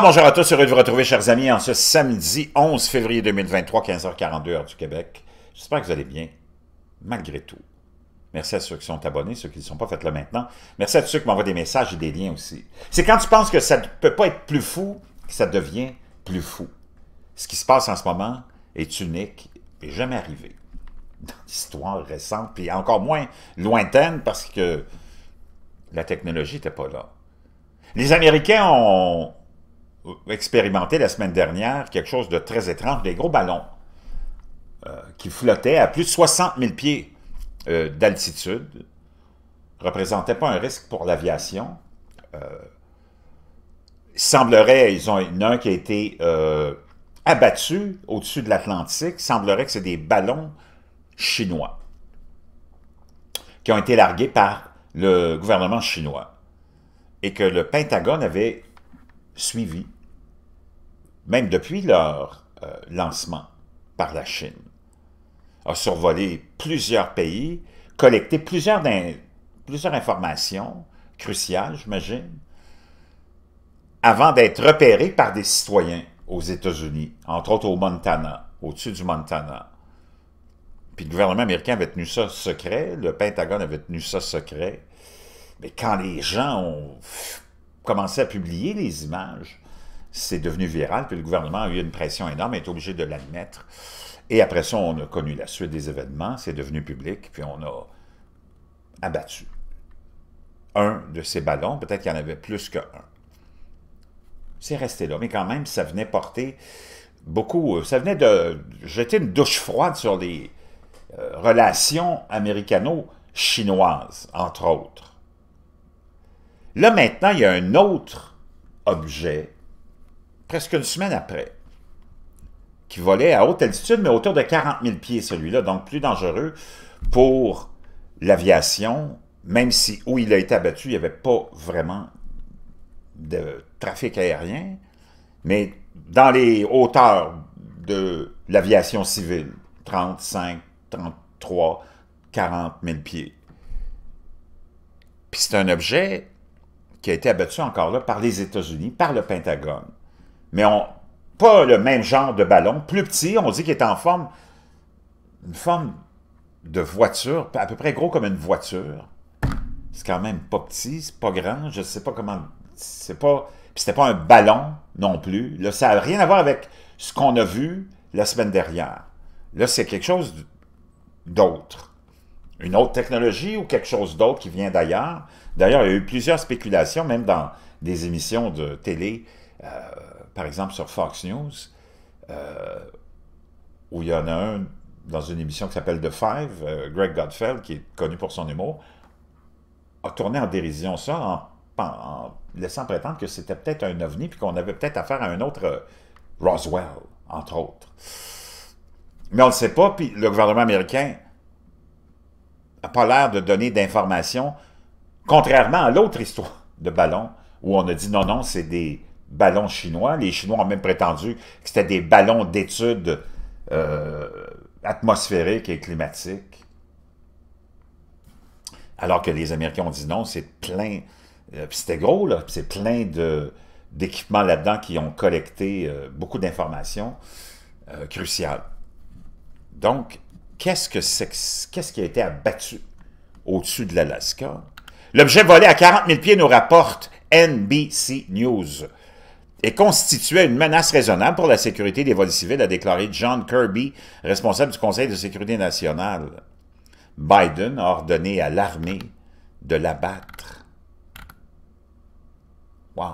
bonjour à tous, heureux de vous retrouver, chers amis, en ce samedi 11 février 2023, 15h42 heure du Québec. J'espère que vous allez bien, malgré tout. Merci à ceux qui sont abonnés, ceux qui ne sont pas, faites là maintenant. Merci à tous ceux qui m'envoient des messages et des liens aussi. C'est quand tu penses que ça ne peut pas être plus fou que ça devient plus fou. Ce qui se passe en ce moment est unique et jamais arrivé dans l'histoire récente, puis encore moins lointaine parce que la technologie n'était pas là. Les Américains ont euh, expérimenté la semaine dernière quelque chose de très étrange, des gros ballons euh, qui flottaient à plus de 60 000 pieds d'altitude, euh, d'altitude, représentaient pas un risque pour l'aviation. il semblerait, ils ont un qui a été abattu au-dessus de l'Atlantique, semblerait que c'est des ballons chinois qui ont été largués par le gouvernement chinois et que le Pentagone avait suivi, même depuis leur euh, lancement par la Chine, a survolé plusieurs pays, collecté plusieurs, informations cruciales, j'imagine, avant d'être repéré par des citoyens aux États-Unis, entre autres au Montana, au-dessus du Montana. Puis le gouvernement américain avait tenu ça secret, le Pentagone avait tenu ça secret. Mais quand les gens ont commencé à publier les images, c'est devenu viral, puis le gouvernement a eu une pression énorme, est obligé de l'admettre. Et après ça, on a connu la suite des événements, c'est devenu public, puis on a abattu un de ces ballons, peut-être qu'il y en avait plus qu'un. C'est resté là, mais quand même, ça venait porter beaucoup, euh, ça venait de jeter une douche froide sur les euh, relations américano-chinoises, entre autres. Là, maintenant, il y a un autre objet, presque une semaine après, qui volait à haute altitude, mais autour de 40 000 pieds, celui-là, donc plus dangereux pour l'aviation, même si où il a été abattu, il n'y avait pas vraiment de trafic aérien, mais dans les hauteurs de l'aviation civile, 35, 33, 40 000 pieds. Puis c'est un objet qui a été abattu encore là par les États-Unis, par le Pentagone. Mais on, pas le même genre de ballon, plus petit, on dit qu'il est en forme, une forme de voiture, à peu près gros comme une voiture. C'est quand même pas petit, c'est pas grand, je sais pas comment, c'est pas, puis c'était pas un ballon non plus. Là, ça n'a rien à voir avec ce qu'on a vu la semaine dernière. Là, c'est quelque chose d'autre une autre technologie ou quelque chose d'autre qui vient d'ailleurs. D'ailleurs, il y a eu plusieurs spéculations, même dans des émissions de télé, euh, par exemple sur Fox News, euh, où il y en a un dans une émission qui s'appelle The Five, euh, Greg Godfeld, qui est connu pour son humour, a tourné en dérision ça en, laissant prétendre que c'était peut-être un ovni puis qu'on avait peut-être affaire à un autre Roswell, entre autres. Mais on ne le sait pas, puis le gouvernement américain pas l'air de donner d'informations, contrairement à l'autre histoire de ballon, où on a dit non, non, c'est des ballons chinois. Les Chinois ont même prétendu que c'était des ballons d'études euh, atmosphériques et climatiques. Alors que les Américains ont dit non, c'est plein... Euh, c'était gros, là. C'est plein d'équipements là-dedans qui ont collecté euh, beaucoup d'informations cruciales. Donc, Qu'est-ce qui a été abattu au-dessus de l'Alaska? L'objet volé à 40 000 pieds nous rapporte NBC News et constituait une menace raisonnable pour la sécurité des vols civils, a déclaré John Kirby, responsable du Conseil de sécurité nationale. Biden a ordonné à l'armée de l'abattre. Wow.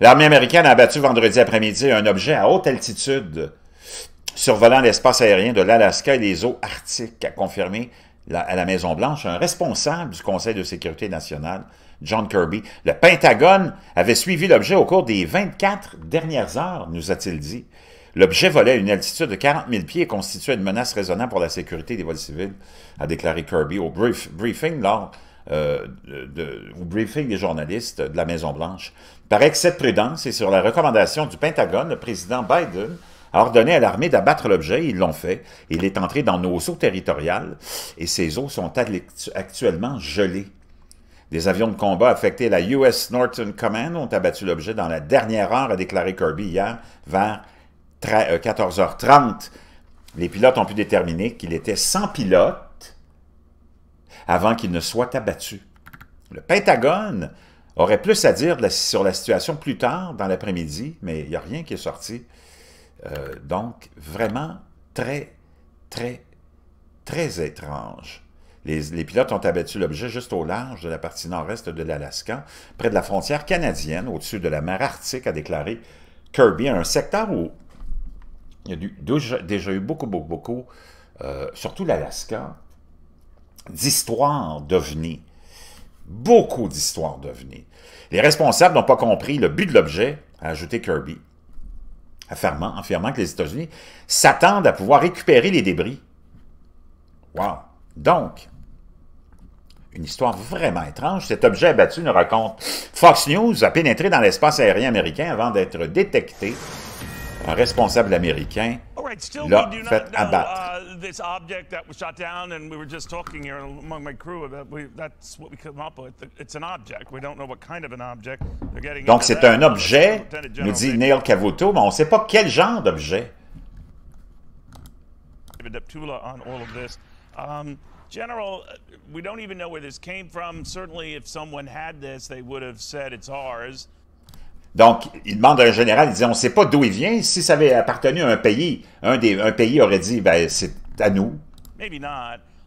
L'armée américaine a abattu vendredi après-midi un objet à haute altitude survolant l'espace aérien de l'Alaska et les eaux arctiques, a confirmé à la Maison-Blanche un responsable du Conseil de sécurité nationale, John Kirby. Le Pentagone avait suivi l'objet au cours des 24 dernières heures, nous a-t-il dit. L'objet volait à une altitude de 40 000 pieds et constituait une menace raisonnable pour la sécurité des vols civils, a déclaré Kirby au briefing lors euh, au briefing des journalistes de la Maison-Blanche. Par excès de prudence et sur la recommandation du Pentagone, le président Biden ordonné à l'armée d'abattre l'objet. Ils l'ont fait. Il est entré dans nos eaux territoriales et ces eaux sont actuellement gelées. Des avions de combat affectés à la U.S. Norton Command ont abattu l'objet dans la dernière heure, a déclaré Kirby hier, vers 14h30. Euh, Les pilotes ont pu déterminer qu'il était sans pilote avant qu'il ne soit abattu. Le Pentagone aurait plus à dire sur la situation plus tard dans l'après-midi, mais il n'y a rien qui est sorti. Euh, donc, vraiment très, très, très étrange. Les, pilotes ont abattu l'objet juste au large de la partie nord-est de l'Alaska, près de la frontière canadienne, au-dessus de la mer Arctique, a déclaré Kirby, un secteur où il y a déjà eu beaucoup, beaucoup, beaucoup, euh, surtout l'Alaska, d'histoires devenues. Beaucoup d'histoires devenues. Les responsables n'ont pas compris le but de l'objet, a ajouté Kirby affirmant, affirmant que les États-Unis s'attendent à pouvoir récupérer les débris. Wow! Donc, une histoire vraiment étrange. Cet objet abattu nous raconte Fox News a pénétré dans l'espace aérien américain avant d'être détecté. Un responsable américain l'a fait abattre. Uh, this object that was shot down, and we were just talking here among my crew about we, that's what we come up with. It's an object. We don't know what kind of an object. They're getting Donc c'est un objet, nous dit Neil Cavuto, mais on ne sait pas quel genre d'objet. on all of this. Um, General, we don't even know where this came from. Certainly, if someone had this, they would have said it's ours. Donc, il demande à un général, il dit, on ne sait pas d'où il vient. Si ça avait appartenu à un pays, un, des, un pays aurait dit, ben, c'est à nous.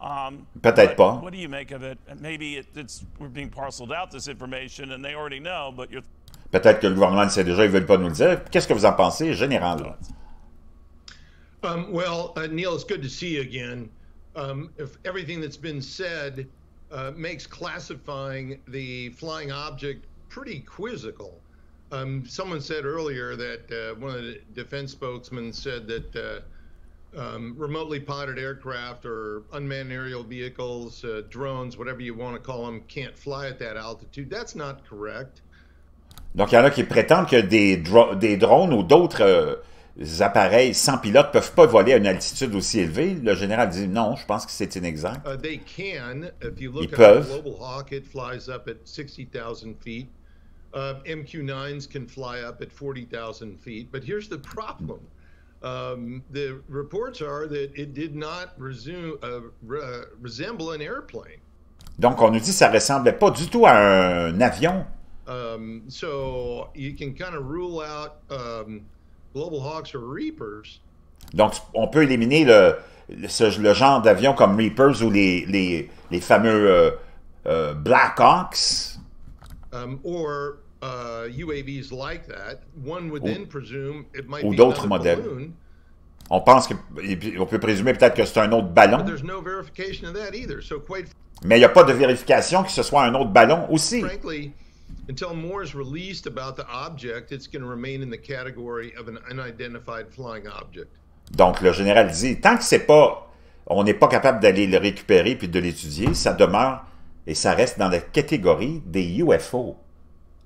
Um, Peut-être pas. Peut-être que le gouvernement le sait déjà, ils ne veulent pas nous le dire. Qu'est-ce que vous en pensez, général? Um, well, uh, Neil, it's good to see you again. Um, if everything that's been said uh, makes classifying the flying object pretty quizzical. Um, someone said earlier that uh, one of the defense spokesmen said that uh, um, remotely piloted aircraft or unmanned aerial vehicles, uh, drones, whatever you want to call them, can't fly at that altitude. That's not correct. Donc, il y en a qui prétendent que des, dro des drones ou d'autres euh, appareils sans pilote ne peuvent pas voler à une altitude aussi élevée. Le général dit non, je pense que c'est inexact. Uh, they can. If you look Ils at peuvent. Global Hawk, it flies up at 60,000 feet. Uh, MQ-9s can fly up at 40,000 feet. But here's the problem. Mm. Um, the reports are that it did not resume, uh, re resemble an airplane. Donc, on nous dit que ça ressemblait pas du tout à un avion. Um, so you can kind of rule out um, Global Hawks or Reapers. Donc, on peut éliminer le, le, ce, le genre d'avion comme Reapers ou les, les, les fameux euh, euh, Black Hawks. Um, or Uh, ou d'autres modèles. On pense que, on peut présumer peut-être que c'est un autre ballon. Mais il n'y a pas de vérification que ce soit un autre ballon aussi. Donc le général dit tant que c'est pas on n'est pas capable d'aller le récupérer puis de l'étudier, ça demeure et ça reste dans la catégorie des UFO.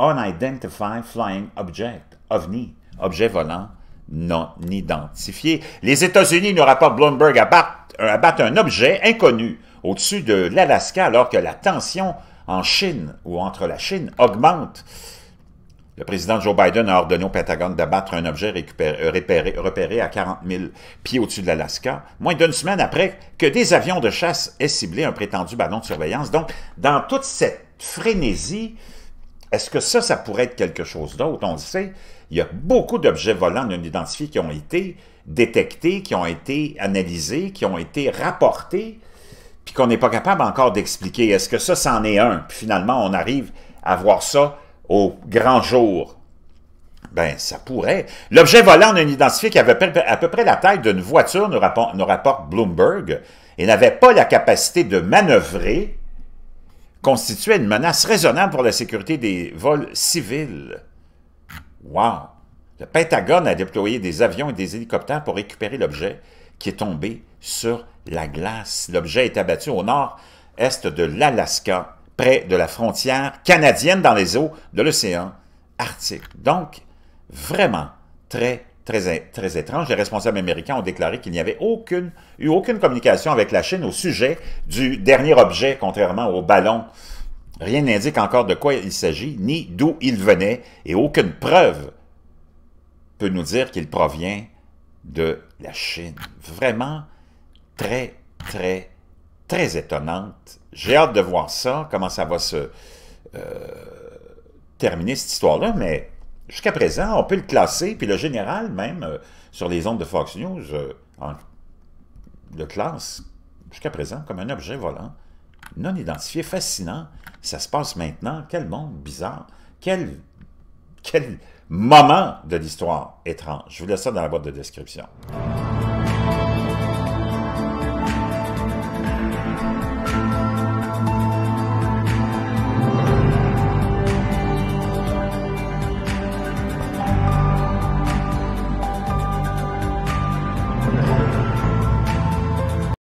Unidentified Flying Object, OVNI, objet volant non identifié. Les États-Unis nous rapportent Bloomberg abattre euh, un objet inconnu au-dessus de l'Alaska alors que la tension en Chine ou entre la Chine augmente. Le président Joe Biden a ordonné au Pentagone d'abattre un objet repéré, euh, repéré, à 40 000 pieds au-dessus de l'Alaska, moins d'une semaine après que des avions de chasse aient ciblé un prétendu ballon de surveillance. Donc, dans toute cette frénésie, est-ce que ça, ça pourrait être quelque chose d'autre? On le sait, il y a beaucoup d'objets volants non identifiés qui ont été détectés, qui ont été analysés, qui ont été rapportés, puis qu'on n'est pas capable encore d'expliquer. Est-ce que ça, c'en est un? Puis finalement, on arrive à voir ça au grand jour. Ben, ça pourrait. L'objet volant non identifié qui avait à peu près la taille d'une voiture, nous, rapporte Bloomberg, et n'avait pas la capacité de manœuvrer constituait une menace raisonnable pour la sécurité des vols civils. Wow! Le Pentagone a déployé des avions et des hélicoptères pour récupérer l'objet qui est tombé sur la glace. L'objet est abattu au nord-est de l'Alaska, près de la frontière canadienne dans les eaux de l'océan Arctique. Donc, vraiment très très, étrange. Les responsables américains ont déclaré qu'il n'y avait aucune, eu aucune communication avec la Chine au sujet du dernier objet, contrairement au ballon. Rien n'indique encore de quoi il s'agit, ni d'où il venait, et aucune preuve peut nous dire qu'il provient de la Chine. Vraiment très, très, très étonnante. J'ai hâte de voir ça, comment ça va se euh, terminer cette histoire-là, mais jusqu'à présent, on peut le classer, puis le général, même, euh, sur les ondes de Fox News, euh, le classe, jusqu'à présent, comme un objet volant, non identifié, fascinant. Ça se passe maintenant. Quel monde bizarre. Quel, quel moment de l'histoire étrange. Je vous laisse ça dans la boîte de description.